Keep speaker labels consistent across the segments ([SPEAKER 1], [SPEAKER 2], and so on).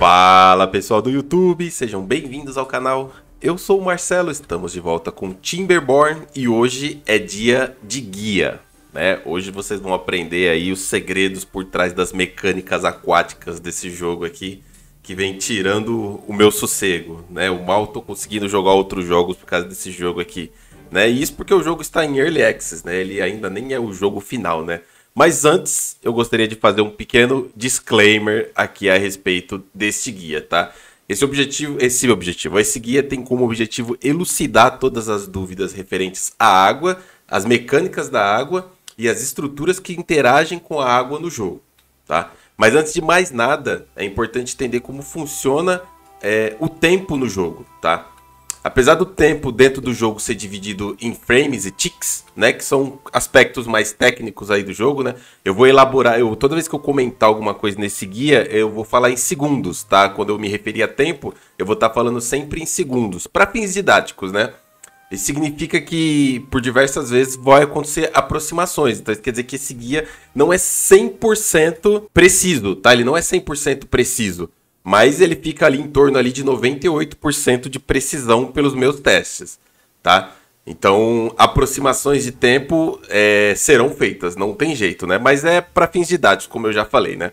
[SPEAKER 1] Fala pessoal do YouTube, sejam bem-vindos ao canal. Eu sou o Marcelo, estamos de volta com Timberborn e hoje é dia de guia. Né? Hoje vocês vão aprender aí os segredos por trás das mecânicas aquáticas desse jogo aqui, que vem tirando o meu sossego. Né? O mal tô conseguindo jogar outros jogos por causa desse jogo aqui. Né? E isso porque o jogo está em Early Access, né? ele ainda nem é o jogo final. né? Mas antes, eu gostaria de fazer um pequeno disclaimer aqui a respeito deste guia, tá? Esse objetivo, esse objetivo, esse guia tem como objetivo elucidar todas as dúvidas referentes à água, as mecânicas da água e as estruturas que interagem com a água no jogo, tá? Mas antes de mais nada, é importante entender como funciona é, o tempo no jogo, tá? Apesar do tempo dentro do jogo ser dividido em frames e ticks, né, que são aspectos mais técnicos aí do jogo, né? Eu vou elaborar, eu toda vez que eu comentar alguma coisa nesse guia, eu vou falar em segundos, tá? Quando eu me referir a tempo, eu vou estar tá falando sempre em segundos, para fins didáticos, né? Isso significa que por diversas vezes vai acontecer aproximações. Então, isso quer dizer que esse guia não é 100% preciso, tá? Ele não é 100% preciso mas ele fica ali em torno ali de 98% de precisão pelos meus testes, tá? Então, aproximações de tempo é, serão feitas, não tem jeito, né? Mas é para fins didáticos, como eu já falei, né?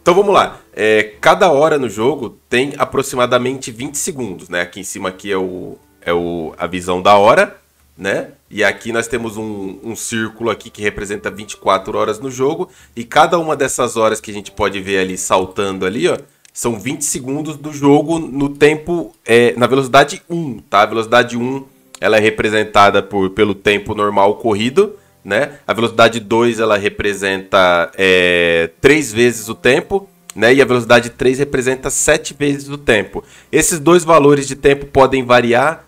[SPEAKER 1] Então vamos lá. É, cada hora no jogo tem aproximadamente 20 segundos, né? Aqui em cima aqui é, o, é o, a visão da hora, né? E aqui nós temos um, um círculo aqui que representa 24 horas no jogo. E cada uma dessas horas que a gente pode ver ali saltando ali, ó, são 20 segundos do jogo no tempo, é, na velocidade 1, tá? A velocidade 1 ela é representada por, pelo tempo normal corrido, né? A velocidade 2 ela representa é, 3 vezes o tempo, né? E a velocidade 3 representa 7 vezes o tempo. Esses dois valores de tempo podem variar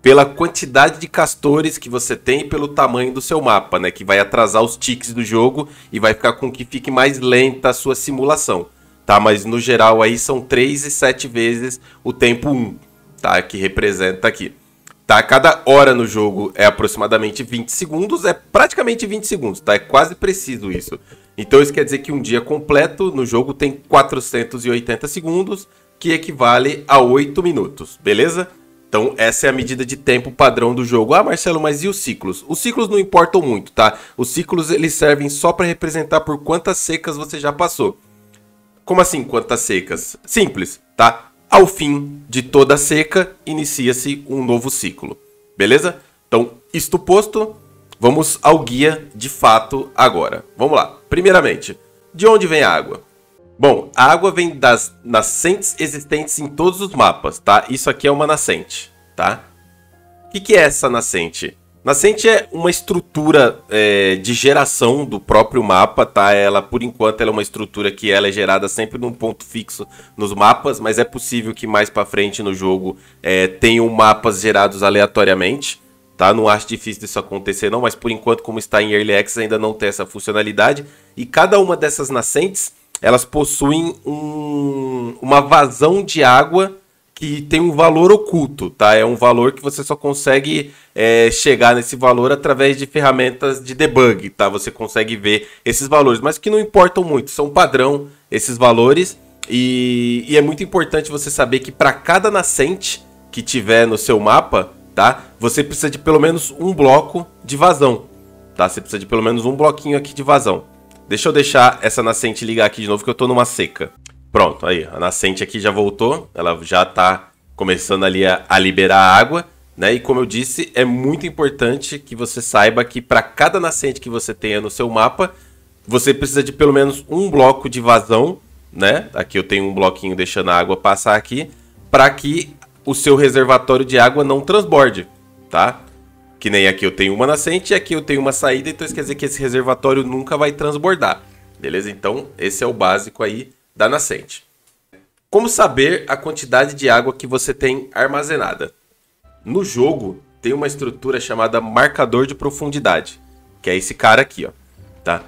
[SPEAKER 1] pela quantidade de castores que você tem e pelo tamanho do seu mapa, né? Que vai atrasar os tiques do jogo e vai ficar com que fique mais lenta a sua simulação tá? Mas no geral aí são 3 e 7 vezes o tempo 1, tá? Que representa aqui. Tá? Cada hora no jogo é aproximadamente 20 segundos, é praticamente 20 segundos, tá? É quase preciso isso. Então isso quer dizer que um dia completo no jogo tem 480 segundos, que equivale a 8 minutos, beleza? Então, essa é a medida de tempo padrão do jogo. Ah, Marcelo, mas e os ciclos? Os ciclos não importam muito, tá? Os ciclos eles servem só para representar por quantas secas você já passou. Como assim quantas secas? Simples, tá? Ao fim de toda seca, inicia-se um novo ciclo. Beleza? Então, isto posto, vamos ao guia de fato agora. Vamos lá. Primeiramente, de onde vem a água? Bom, a água vem das nascentes existentes em todos os mapas, tá? Isso aqui é uma nascente, tá? O que, que é essa nascente? Nascente é uma estrutura é, de geração do próprio mapa, tá? Ela, por enquanto, ela é uma estrutura que ela é gerada sempre num ponto fixo nos mapas, mas é possível que mais para frente no jogo é, tenham mapas gerados aleatoriamente, tá? Não acho difícil isso acontecer não, mas por enquanto, como está em Early Access, ainda não tem essa funcionalidade. E cada uma dessas nascentes, elas possuem um, uma vazão de água que tem um valor oculto, tá? É um valor que você só consegue é, chegar nesse valor através de ferramentas de debug, tá? Você consegue ver esses valores, mas que não importam muito, são padrão esses valores. E, e é muito importante você saber que para cada nascente que tiver no seu mapa, tá? Você precisa de pelo menos um bloco de vazão, tá? Você precisa de pelo menos um bloquinho aqui de vazão. Deixa eu deixar essa nascente ligar aqui de novo que eu tô numa seca. Pronto, aí, a nascente aqui já voltou, ela já está começando ali a, a liberar água, né? E como eu disse, é muito importante que você saiba que para cada nascente que você tenha no seu mapa, você precisa de pelo menos um bloco de vazão, né? Aqui eu tenho um bloquinho deixando a água passar aqui, para que o seu reservatório de água não transborde, tá? Que nem aqui eu tenho uma nascente e aqui eu tenho uma saída, então isso quer dizer que esse reservatório nunca vai transbordar. Beleza? Então, esse é o básico aí da nascente. Como saber a quantidade de água que você tem armazenada? No jogo tem uma estrutura chamada marcador de profundidade, que é esse cara aqui, ó, tá?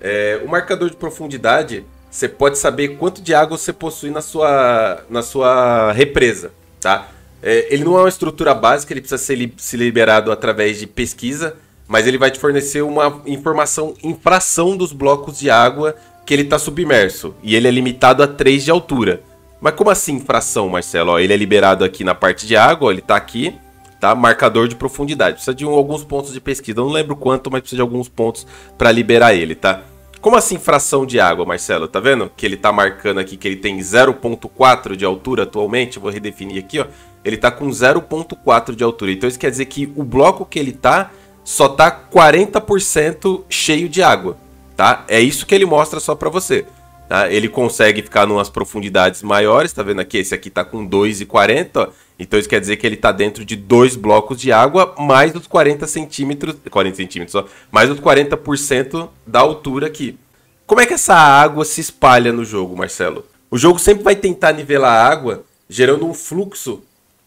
[SPEAKER 1] É, o marcador de profundidade você pode saber quanto de água você possui na sua, na sua represa, tá? É, ele não é uma estrutura básica, ele precisa ser li se liberado através de pesquisa, mas ele vai te fornecer uma informação em fração dos blocos de água que ele tá submerso e ele é limitado a 3 de altura. Mas como assim fração, Marcelo? Ó, ele é liberado aqui na parte de água, ele tá aqui, tá? Marcador de profundidade. Precisa de um, alguns pontos de pesquisa. Eu não lembro quanto, mas precisa de alguns pontos para liberar ele, tá? Como assim fração de água, Marcelo? Tá vendo? Que ele tá marcando aqui que ele tem 0.4 de altura atualmente. Vou redefinir aqui, ó. Ele tá com 0.4 de altura. Então isso quer dizer que o bloco que ele tá só tá 40% cheio de água tá? É isso que ele mostra só para você. Tá? Ele consegue ficar numas profundidades maiores, tá vendo aqui? Esse aqui tá com 2,40, então isso quer dizer que ele tá dentro de dois blocos de água, mais os 40 centímetros, 40 centímetros só, mais os 40% da altura aqui. Como é que essa água se espalha no jogo, Marcelo? O jogo sempre vai tentar nivelar a água, gerando um fluxo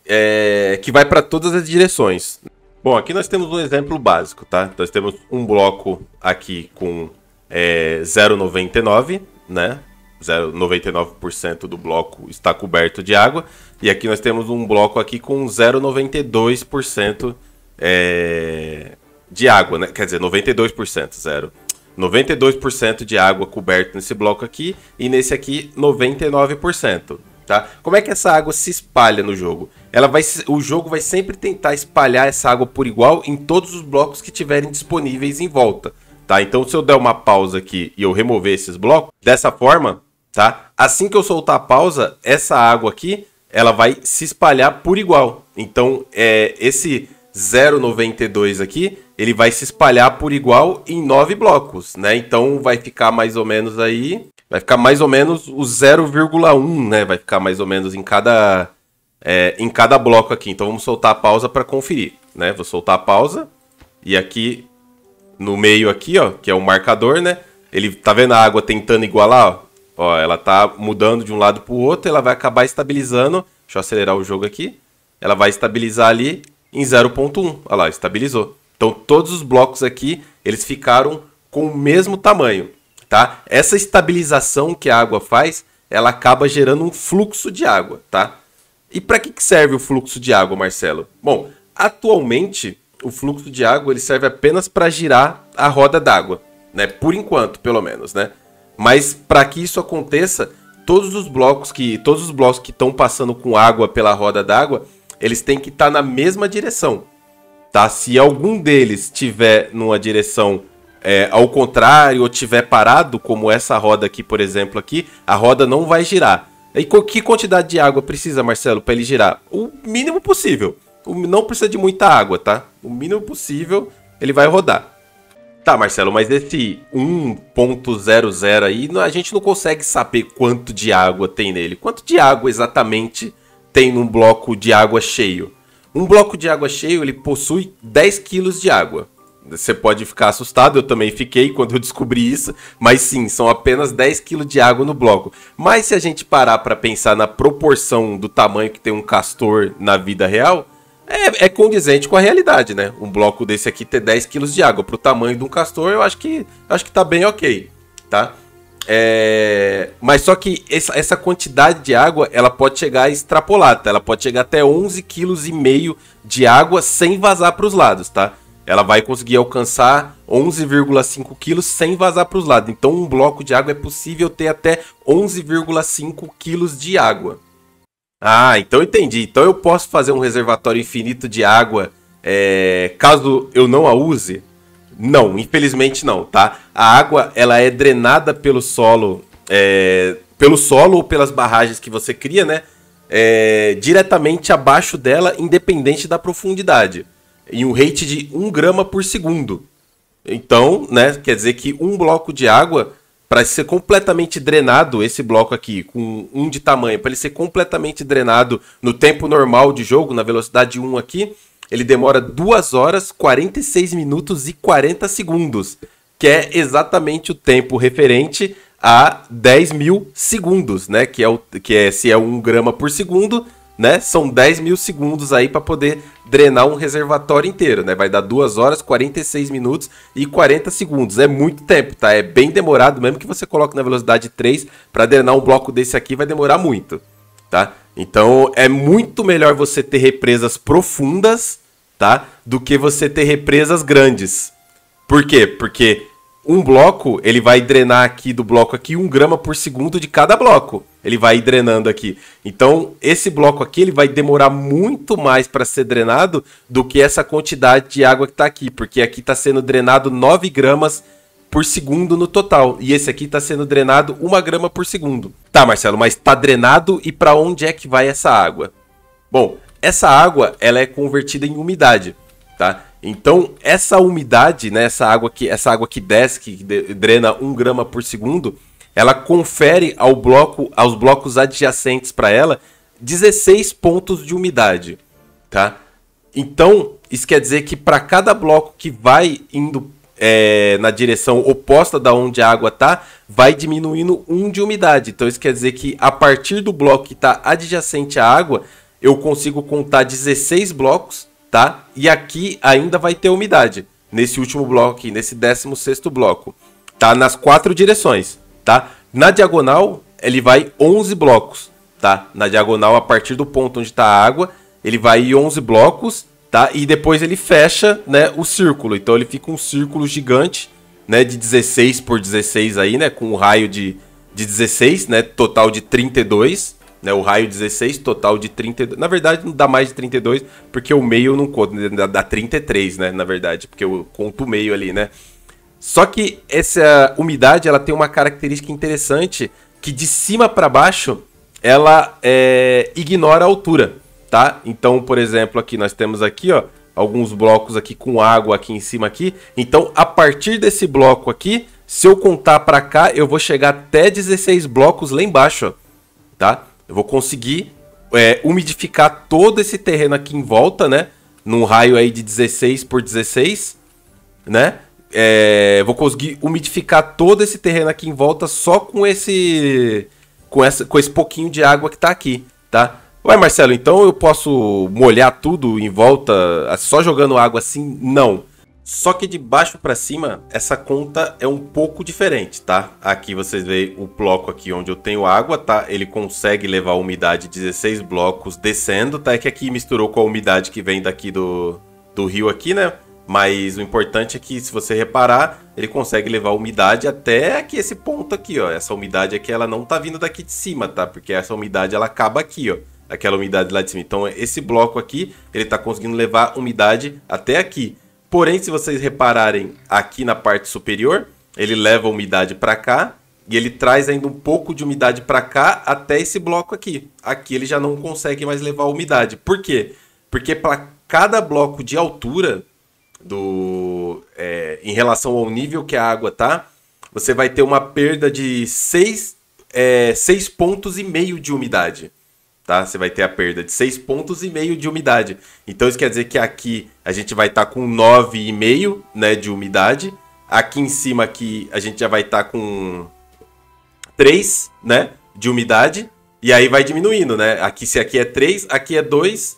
[SPEAKER 1] é, que vai para todas as direções. Bom, aqui nós temos um exemplo básico, tá? Nós temos um bloco aqui com é 0,99, né? 0,99% do bloco está coberto de água. E aqui nós temos um bloco aqui com 0,92% é, de água, né? Quer dizer, 92%, zero. 92% de água coberto nesse bloco aqui e nesse aqui 99%, tá? Como é que essa água se espalha no jogo? Ela vai o jogo vai sempre tentar espalhar essa água por igual em todos os blocos que tiverem disponíveis em volta tá? Então, se eu der uma pausa aqui e eu remover esses blocos, dessa forma, tá? Assim que eu soltar a pausa, essa água aqui, ela vai se espalhar por igual. Então, é, esse 0,92 aqui, ele vai se espalhar por igual em nove blocos, né? Então, vai ficar mais ou menos aí... Vai ficar mais ou menos o 0,1, né? Vai ficar mais ou menos em cada, é, em cada bloco aqui. Então, vamos soltar a pausa para conferir, né? Vou soltar a pausa e aqui no meio aqui, ó, que é o marcador, né? Ele tá vendo a água tentando igualar, ó. Ó, ela tá mudando de um lado pro outro, ela vai acabar estabilizando. Deixa eu acelerar o jogo aqui. Ela vai estabilizar ali em 0.1. Olha lá, estabilizou. Então todos os blocos aqui, eles ficaram com o mesmo tamanho, tá? Essa estabilização que a água faz, ela acaba gerando um fluxo de água, tá? E para que serve o fluxo de água, Marcelo? Bom, atualmente o fluxo de água ele serve apenas para girar a roda d'água, né? Por enquanto, pelo menos, né? Mas para que isso aconteça, todos os blocos que todos os blocos que estão passando com água pela roda d'água, eles têm que estar tá na mesma direção, tá? Se algum deles tiver numa direção é, ao contrário ou tiver parado, como essa roda aqui, por exemplo, aqui, a roda não vai girar. E que quantidade de água precisa, Marcelo, para ele girar? O mínimo possível. Não precisa de muita água, tá? o mínimo possível, ele vai rodar. Tá, Marcelo, mas esse 1.00 aí, a gente não consegue saber quanto de água tem nele. Quanto de água exatamente tem num bloco de água cheio? Um bloco de água cheio, ele possui 10 quilos de água. Você pode ficar assustado, eu também fiquei quando eu descobri isso, mas sim, são apenas 10 quilos de água no bloco. Mas se a gente parar para pensar na proporção do tamanho que tem um castor na vida real, é, é, condizente com a realidade, né? Um bloco desse aqui ter 10 quilos de água. Pro tamanho de um castor, eu acho que, acho que tá bem ok, tá? É... Mas só que essa, essa, quantidade de água, ela pode chegar extrapolada. Ela pode chegar até 11,5 meio de água sem vazar para os lados, tá? Ela vai conseguir alcançar 11,5 quilos sem vazar para os lados. Então, um bloco de água é possível ter até 11,5 quilos de água. Ah, então entendi. Então eu posso fazer um reservatório infinito de água é, caso eu não a use? Não, infelizmente não, tá? A água ela é drenada pelo solo, é, pelo solo ou pelas barragens que você cria, né? É, diretamente abaixo dela, independente da profundidade, em um rate de 1 grama por segundo. Então, né, quer dizer que um bloco de água para ser completamente drenado esse bloco aqui, com um de tamanho, para ele ser completamente drenado no tempo normal de jogo, na velocidade 1 aqui, ele demora 2 horas, 46 minutos e 40 segundos, que é exatamente o tempo referente a 10 mil segundos, né? Que é, o, que é se é 1 grama por segundo, né? São 10 mil segundos aí para poder drenar um reservatório inteiro, né? Vai dar 2 horas, 46 minutos e 40 segundos. É muito tempo, tá? É bem demorado, mesmo que você coloque na velocidade 3, para drenar um bloco desse aqui vai demorar muito, tá? Então é muito melhor você ter represas profundas, tá? Do que você ter represas grandes. Por quê? Porque um bloco, ele vai drenar aqui do bloco aqui um grama por segundo de cada bloco ele vai drenando aqui. Então, esse bloco aqui ele vai demorar muito mais para ser drenado do que essa quantidade de água que está aqui, porque aqui está sendo drenado 9 gramas por segundo no total, e esse aqui está sendo drenado 1 grama por segundo. Tá, Marcelo, mas está drenado e para onde é que vai essa água? Bom, essa água ela é convertida em umidade, tá? Então, essa umidade, né, essa água que, essa água que desce, que drena 1 grama por segundo, ela confere ao bloco, aos blocos adjacentes para ela 16 pontos de umidade, tá? Então, isso quer dizer que para cada bloco que vai indo é, na direção oposta da onde a água está, vai diminuindo um de umidade. Então isso quer dizer que a partir do bloco que está adjacente à água, eu consigo contar 16 blocos, tá? E aqui ainda vai ter umidade, nesse último bloco aqui, nesse 16 sexto bloco. Tá nas quatro direções tá? Na diagonal, ele vai 11 blocos, tá? Na diagonal, a partir do ponto onde está a água, ele vai 11 blocos, tá? E depois ele fecha, né, o círculo. Então ele fica um círculo gigante, né, de 16 por 16 aí, né, com um raio de, de 16, né, total de 32, né, o raio 16, total de 32. Na verdade, não dá mais de 32, porque o meio eu não conto, dá 33, né, na verdade, porque eu conto o meio ali, né? Só que essa umidade ela tem uma característica interessante que de cima para baixo ela é, ignora a altura, tá? Então, por exemplo, aqui nós temos aqui, ó, alguns blocos aqui com água aqui em cima aqui. Então, a partir desse bloco aqui, se eu contar para cá, eu vou chegar até 16 blocos lá embaixo, tá? Eu vou conseguir é, umidificar todo esse terreno aqui em volta, né? Num raio aí de 16 por 16, né? é, vou conseguir umidificar todo esse terreno aqui em volta só com esse com essa com esse pouquinho de água que tá aqui, tá? Ué, Marcelo, então eu posso molhar tudo em volta só jogando água assim? Não. Só que de baixo para cima, essa conta é um pouco diferente, tá? Aqui vocês veem o bloco aqui onde eu tenho água, tá? Ele consegue levar a umidade 16 blocos descendo, tá? É que aqui misturou com a umidade que vem daqui do, do rio aqui, né? Mas o importante é que, se você reparar, ele consegue levar umidade até aqui, esse ponto aqui, ó. Essa umidade aqui, ela não tá vindo daqui de cima, tá? Porque essa umidade, ela acaba aqui, ó. Aquela umidade lá de cima. Então, esse bloco aqui, ele tá conseguindo levar umidade até aqui. Porém, se vocês repararem aqui na parte superior, ele leva umidade para cá e ele traz ainda um pouco de umidade para cá até esse bloco aqui. Aqui ele já não consegue mais levar umidade. Por quê? Porque para cada bloco de altura do é, em relação ao nível que a água tá, você vai ter uma perda de 6, é, pontos e meio de umidade. Tá? Você vai ter a perda de 6 pontos e meio de umidade. Então isso quer dizer que aqui a gente vai estar tá com 9,5 né, de umidade. Aqui em cima aqui a gente já vai estar tá com 3 né, de umidade. E aí vai diminuindo, né? Aqui se aqui é 3, aqui é 2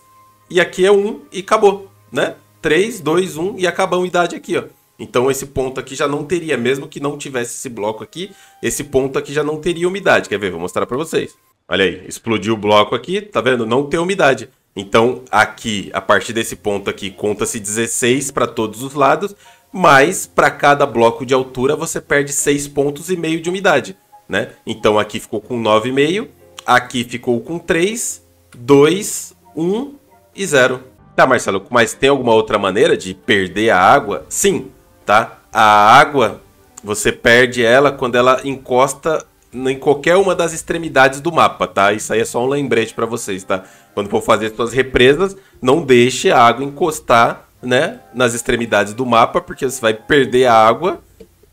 [SPEAKER 1] e aqui é 1 e acabou, né? 3, 2, 1 e acaba a unidade aqui, ó. Então esse ponto aqui já não teria, mesmo que não tivesse esse bloco aqui, esse ponto aqui já não teria umidade. Quer ver? Vou mostrar para vocês. Olha aí, explodiu o bloco aqui, tá vendo? Não tem umidade. Então aqui, a partir desse ponto aqui, conta-se 16 para todos os lados, mas para cada bloco de altura você perde 6 pontos e meio de umidade, né? Então aqui ficou com 9,5, aqui ficou com 3, 2, 1 e 0. Tá, Marcelo, mas tem alguma outra maneira de perder a água? Sim, tá? A água, você perde ela quando ela encosta em qualquer uma das extremidades do mapa, tá? Isso aí é só um lembrete para vocês, tá? Quando for fazer suas represas, não deixe a água encostar, né, nas extremidades do mapa, porque você vai perder a água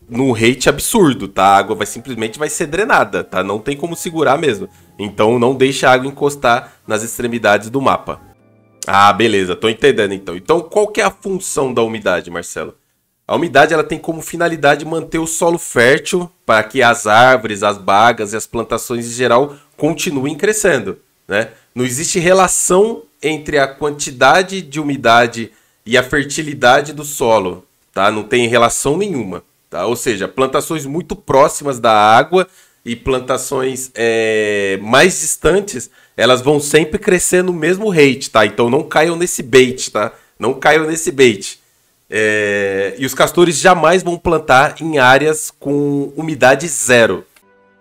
[SPEAKER 1] num rate absurdo, tá? A água vai simplesmente vai ser drenada, tá? Não tem como segurar mesmo. Então não deixe a água encostar nas extremidades do mapa. Ah, beleza, tô entendendo então. Então, qual que é a função da umidade, Marcelo? A umidade ela tem como finalidade manter o solo fértil para que as árvores, as bagas e as plantações em geral continuem crescendo. Né? Não existe relação entre a quantidade de umidade e a fertilidade do solo. Tá? Não tem relação nenhuma. Tá? Ou seja, plantações muito próximas da água e plantações é, mais distantes elas vão sempre crescer no mesmo rate, tá? Então não caiam nesse bait, tá? Não caiam nesse bait. É... E os castores jamais vão plantar em áreas com umidade zero.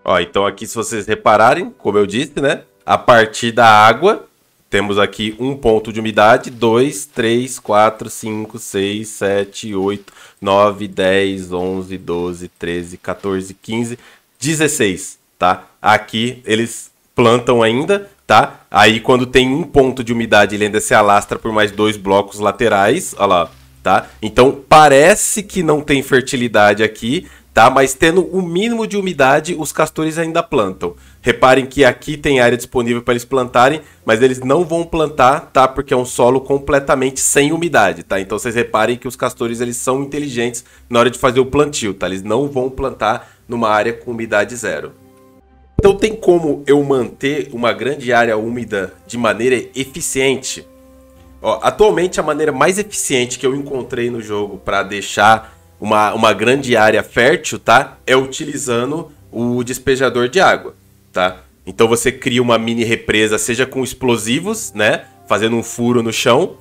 [SPEAKER 1] Ó, então aqui se vocês repararem, como eu disse, né? A partir da água, temos aqui um ponto de umidade, 2, 3, 4, 5, 6, 7, 8, 9, 10, 11, 12, 13, 14, 15, 16, tá? Aqui eles plantam ainda, tá? Aí quando tem um ponto de umidade, ele ainda se alastra por mais dois blocos laterais, olha lá, tá? Então parece que não tem fertilidade aqui, tá? Mas tendo o mínimo de umidade, os castores ainda plantam. Reparem que aqui tem área disponível para eles plantarem, mas eles não vão plantar, tá? Porque é um solo completamente sem umidade, tá? Então vocês reparem que os castores eles são inteligentes na hora de fazer o plantio, tá? Eles não vão plantar numa área com umidade zero. Então tem como eu manter uma grande área úmida de maneira eficiente? Ó, atualmente a maneira mais eficiente que eu encontrei no jogo para deixar uma, uma grande área fértil, tá? É utilizando o despejador de água, tá? Então você cria uma mini represa, seja com explosivos, né? Fazendo um furo no chão,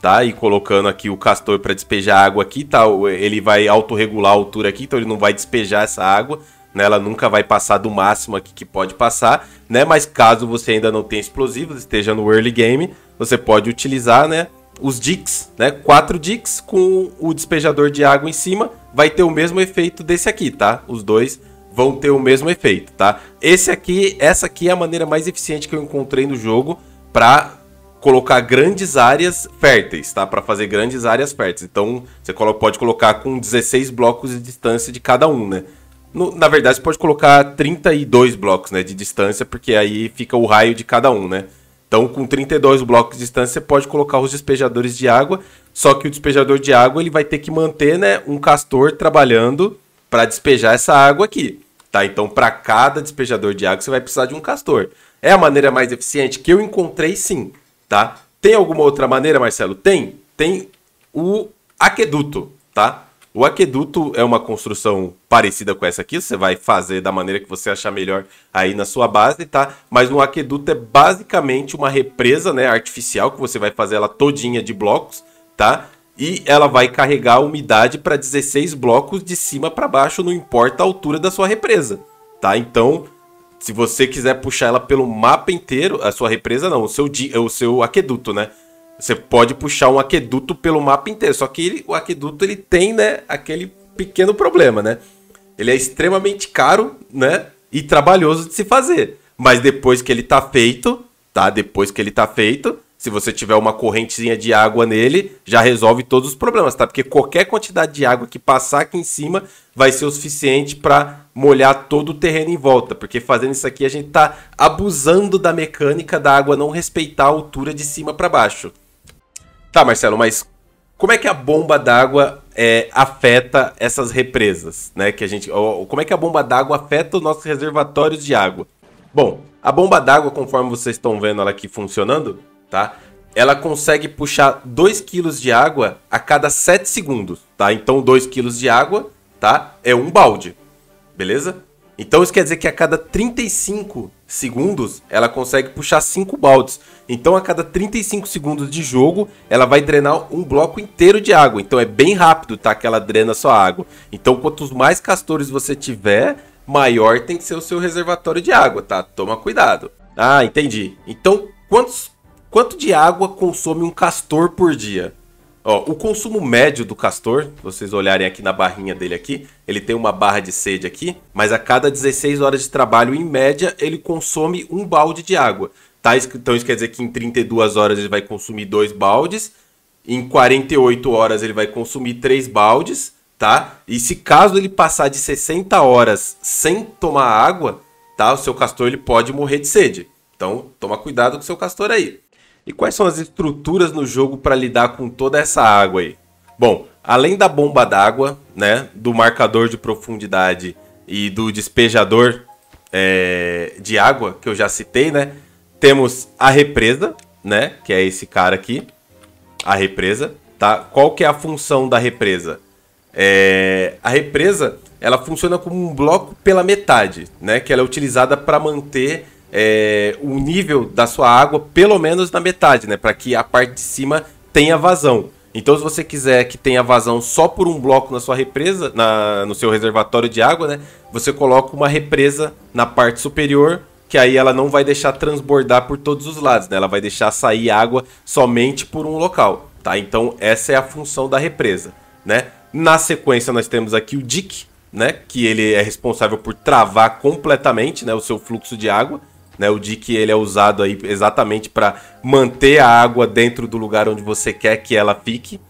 [SPEAKER 1] tá? E colocando aqui o castor para despejar água aqui, tá? Ele vai autorregular a altura aqui, então ele não vai despejar essa água né? Ela nunca vai passar do máximo aqui que pode passar, né? Mas caso você ainda não tenha explosivos, esteja no early game, você pode utilizar, né? Os dicks, né? Quatro dicks com o despejador de água em cima, vai ter o mesmo efeito desse aqui, tá? Os dois vão ter o mesmo efeito, tá? Esse aqui, essa aqui é a maneira mais eficiente que eu encontrei no jogo para colocar grandes áreas férteis, tá? Para fazer grandes áreas férteis. Então, você pode colocar com 16 blocos de distância de cada um, né? No, na verdade, você pode colocar 32 blocos né, de distância, porque aí fica o raio de cada um, né? Então, com 32 blocos de distância, você pode colocar os despejadores de água, só que o despejador de água ele vai ter que manter né, um castor trabalhando para despejar essa água aqui. Tá? Então, para cada despejador de água, você vai precisar de um castor. É a maneira mais eficiente que eu encontrei, sim. Tá? Tem alguma outra maneira, Marcelo? Tem. Tem o aqueduto, tá? O aqueduto é uma construção parecida com essa aqui, você vai fazer da maneira que você achar melhor aí na sua base, tá? Mas um aqueduto é basicamente uma represa, né, artificial que você vai fazer ela todinha de blocos, tá? E ela vai carregar a umidade para 16 blocos de cima para baixo, não importa a altura da sua represa, tá? Então, se você quiser puxar ela pelo mapa inteiro, a sua represa não, o seu o seu aqueduto, né? Você pode puxar um aqueduto pelo mapa inteiro, só que ele, o aqueduto ele tem, né, aquele pequeno problema, né? Ele é extremamente caro, né, e trabalhoso de se fazer. Mas depois que ele tá feito, tá? Depois que ele tá feito, se você tiver uma correntezinha de água nele, já resolve todos os problemas, tá? Porque qualquer quantidade de água que passar aqui em cima vai ser o suficiente para molhar todo o terreno em volta, porque fazendo isso aqui a gente tá abusando da mecânica da água não respeitar a altura de cima para baixo. Tá, Marcelo, mas como é que a bomba d'água é, afeta essas represas, né? Que a gente, ou, como é que a bomba d'água afeta os nossos reservatórios de água? Bom, a bomba d'água, conforme vocês estão vendo ela aqui funcionando, tá? Ela consegue puxar 2 kg de água a cada 7 segundos, tá? Então 2 kg de água, tá? É um balde. Beleza? Então isso quer dizer que a cada 35 segundos, ela consegue puxar 5 baldes. Então, a cada 35 segundos de jogo, ela vai drenar um bloco inteiro de água. Então, é bem rápido, tá? Que ela drena sua água. Então, quantos mais castores você tiver, maior tem que ser o seu reservatório de água, tá? Toma cuidado. Ah, entendi. Então, quantos, quanto de água consome um castor por dia? Ó, o consumo médio do castor, vocês olharem aqui na barrinha dele aqui, ele tem uma barra de sede aqui, mas a cada 16 horas de trabalho, em média, ele consome um balde de água. Tá? Então isso quer dizer que em 32 horas ele vai consumir dois baldes, em 48 horas ele vai consumir três baldes, tá? E se caso ele passar de 60 horas sem tomar água, tá? O seu castor ele pode morrer de sede. Então, toma cuidado com o seu castor aí. E quais são as estruturas no jogo para lidar com toda essa água aí? Bom, além da bomba d'água, né, do marcador de profundidade e do despejador é, de água que eu já citei, né, temos a represa, né, que é esse cara aqui, a represa, tá? Qual que é a função da represa? É, a represa, ela funciona como um bloco pela metade, né, que ela é utilizada para manter é, o nível da sua água pelo menos na metade, né? Para que a parte de cima tenha vazão. Então, se você quiser que tenha vazão só por um bloco na sua represa, na, no seu reservatório de água, né? Você coloca uma represa na parte superior, que aí ela não vai deixar transbordar por todos os lados, né? Ela vai deixar sair água somente por um local, tá? Então, essa é a função da represa, né? Na sequência, nós temos aqui o dique, né? Que ele é responsável por travar completamente né, o seu fluxo de água. Né? O dique ele é usado aí exatamente para manter a água dentro do lugar onde você quer que ela fique,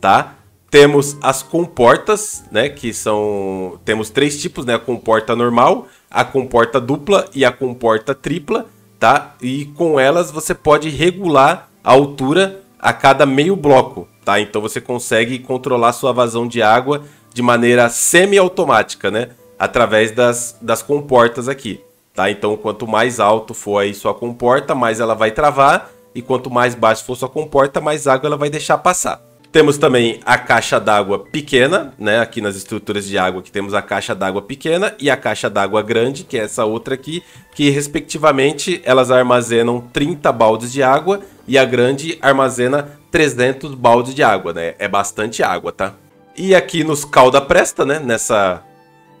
[SPEAKER 1] tá? Temos as comportas, né, que são temos três tipos, né? A comporta normal, a comporta dupla e a comporta tripla, tá? E com elas você pode regular a altura a cada meio bloco, tá? Então você consegue controlar sua vazão de água de maneira semi-automática, né? Através das, das comportas aqui. Tá? Então, quanto mais alto for aí sua comporta, mais ela vai travar. E quanto mais baixo for sua comporta, mais água ela vai deixar passar. Temos também a caixa d'água pequena, né? Aqui nas estruturas de água que temos a caixa d'água pequena e a caixa d'água grande, que é essa outra aqui, que respectivamente elas armazenam 30 baldes de água e a grande armazena 300 baldes de água, né? É bastante água, tá? E aqui nos calda presta, né? Nessa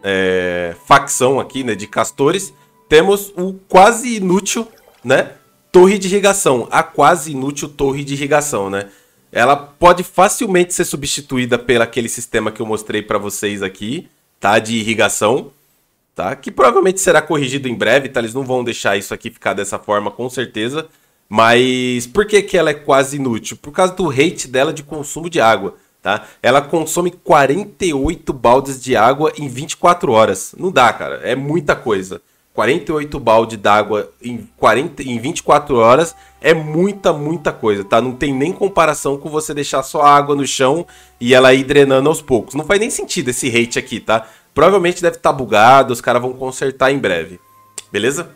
[SPEAKER 1] é, facção aqui, né? De castores, temos o quase inútil, né? Torre de irrigação. A quase inútil torre de irrigação, né? Ela pode facilmente ser substituída pelo aquele sistema que eu mostrei para vocês aqui, tá? De irrigação, tá? Que provavelmente será corrigido em breve, tá? Eles não vão deixar isso aqui ficar dessa forma, com certeza. Mas por que, que ela é quase inútil? Por causa do rate dela de consumo de água, tá? Ela consome 48 baldes de água em 24 horas. Não dá, cara. É muita coisa. 48 balde d'água em, em 24 horas é muita, muita coisa, tá? Não tem nem comparação com você deixar só a água no chão e ela ir drenando aos poucos. Não faz nem sentido esse hate aqui, tá? Provavelmente deve estar tá bugado, os caras vão consertar em breve. Beleza?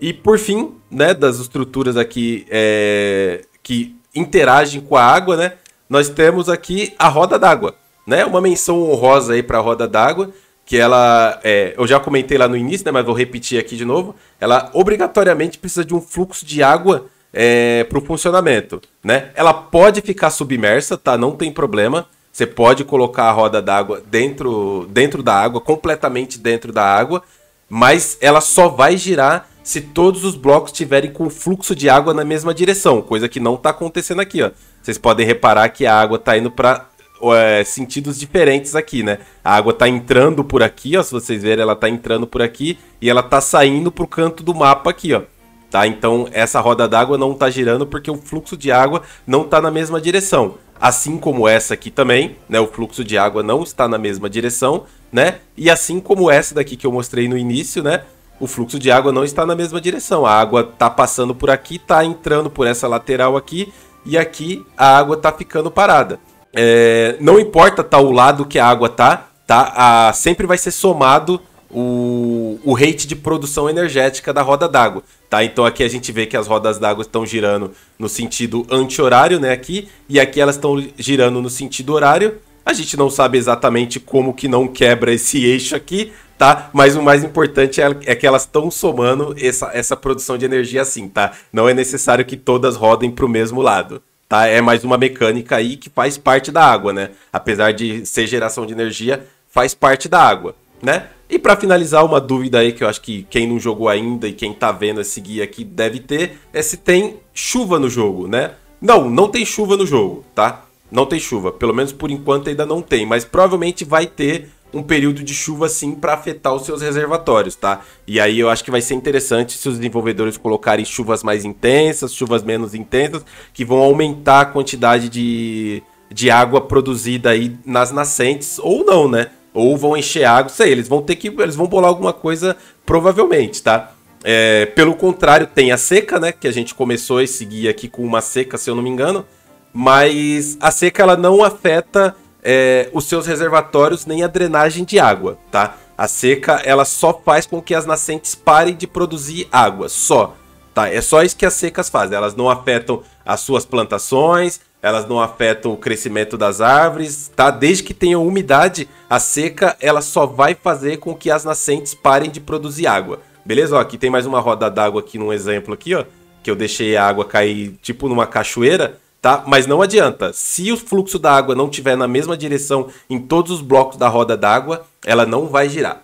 [SPEAKER 1] E por fim, né, das estruturas aqui é, que interagem com a água, né? Nós temos aqui a roda d'água, né? Uma menção honrosa aí para a roda d'água, que ela, é, eu já comentei lá no início, né, mas vou repetir aqui de novo, ela obrigatoriamente precisa de um fluxo de água é, para o funcionamento, né? Ela pode ficar submersa, tá? Não tem problema. Você pode colocar a roda d'água dentro, dentro da água, completamente dentro da água, mas ela só vai girar se todos os blocos tiverem com fluxo de água na mesma direção, coisa que não está acontecendo aqui, ó. Vocês podem reparar que a água está indo para é, sentidos diferentes aqui, né? A água tá entrando por aqui, ó. Se vocês verem, ela tá entrando por aqui e ela tá saindo pro canto do mapa aqui, ó. Tá? Então essa roda d'água não tá girando porque o fluxo de água não tá na mesma direção. Assim como essa aqui também, né? O fluxo de água não está na mesma direção, né? E assim como essa daqui que eu mostrei no início, né? O fluxo de água não está na mesma direção. A água tá passando por aqui, tá entrando por essa lateral aqui e aqui a água tá ficando parada. É, não importa tá o lado que a água tá, tá? A, sempre vai ser somado o, o rate de produção energética da roda d'água, tá? Então aqui a gente vê que as rodas d'água estão girando no sentido anti-horário, né, aqui, e aqui elas estão girando no sentido horário. A gente não sabe exatamente como que não quebra esse eixo aqui, tá? Mas o mais importante é, é que elas estão somando essa, essa produção de energia assim, tá? Não é necessário que todas rodem para o mesmo lado tá? É mais uma mecânica aí que faz parte da água, né? Apesar de ser geração de energia, faz parte da água, né? E para finalizar, uma dúvida aí que eu acho que quem não jogou ainda e quem tá vendo esse guia aqui deve ter é se tem chuva no jogo, né? Não, não tem chuva no jogo, tá? Não tem chuva, pelo menos por enquanto ainda não tem, mas provavelmente vai ter um período de chuva assim para afetar os seus reservatórios, tá? E aí eu acho que vai ser interessante se os desenvolvedores colocarem chuvas mais intensas, chuvas menos intensas, que vão aumentar a quantidade de, de água produzida aí nas nascentes ou não, né? Ou vão encher água, sei, eles vão ter que eles vão bolar alguma coisa provavelmente, tá? É, pelo contrário, tem a seca, né? Que a gente começou e seguia aqui com uma seca, se eu não me engano. Mas a seca ela não afeta é, os seus reservatórios nem a drenagem de água, tá? A seca ela só faz com que as nascentes parem de produzir água, só. Tá? É só isso que as secas fazem. Elas não afetam as suas plantações, elas não afetam o crescimento das árvores, tá? Desde que tenha umidade, a seca ela só vai fazer com que as nascentes parem de produzir água. Beleza? Ó, aqui tem mais uma roda d'água aqui num exemplo aqui, ó, que eu deixei a água cair tipo numa cachoeira tá? Mas não adianta. Se o fluxo da água não tiver na mesma direção em todos os blocos da roda d'água, ela não vai girar.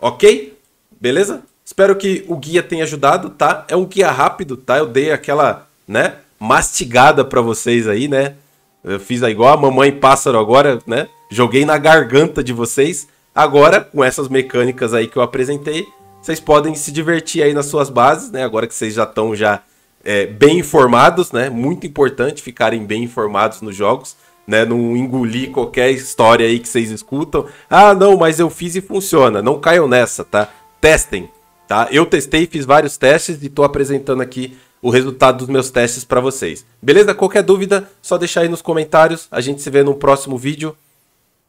[SPEAKER 1] OK? Beleza? Espero que o guia tenha ajudado, tá? É um guia rápido, tá? Eu dei aquela, né, mastigada para vocês aí, né? Eu fiz igual a mamãe pássaro agora, né? Joguei na garganta de vocês. Agora, com essas mecânicas aí que eu apresentei, vocês podem se divertir aí nas suas bases, né? Agora que vocês já estão já é, bem informados, né? Muito importante ficarem bem informados nos jogos, né? Não engolir qualquer história aí que vocês escutam. Ah, não, mas eu fiz e funciona. Não caiam nessa, tá? Testem, tá? Eu testei, fiz vários testes e estou apresentando aqui o resultado dos meus testes para vocês. Beleza? Qualquer dúvida, só deixar aí nos comentários. A gente se vê no próximo vídeo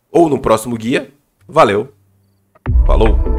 [SPEAKER 1] ou no próximo guia. Valeu. Falou.